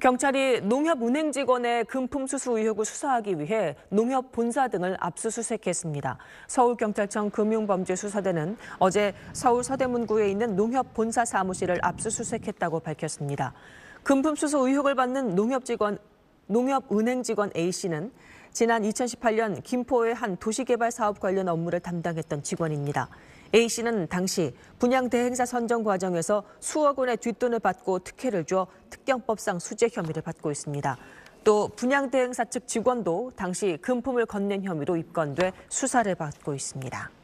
경찰이 농협은행 직원의 금품 수수 의혹을 수사하기 위해 농협 본사 등을 압수수색했습니다. 서울경찰청 금융범죄수사대는 어제 서울 서대문구에 있는 농협 본사 사무실을 압수수색했다고 밝혔습니다. 금품 수수 의혹을 받는 농협 직원 농협은행 직원 A씨는 지난 2018년 김포의 한 도시개발 사업 관련 업무를 담당했던 직원입니다. A씨는 당시 분양 대행사 선정 과정에서 수억 원의 뒷돈을 받고 특혜를 줘 특경법상 수재 혐의를 받고 있습니다. 또 분양 대행사 측 직원도 당시 금품을 건넨 혐의로 입건돼 수사를 받고 있습니다.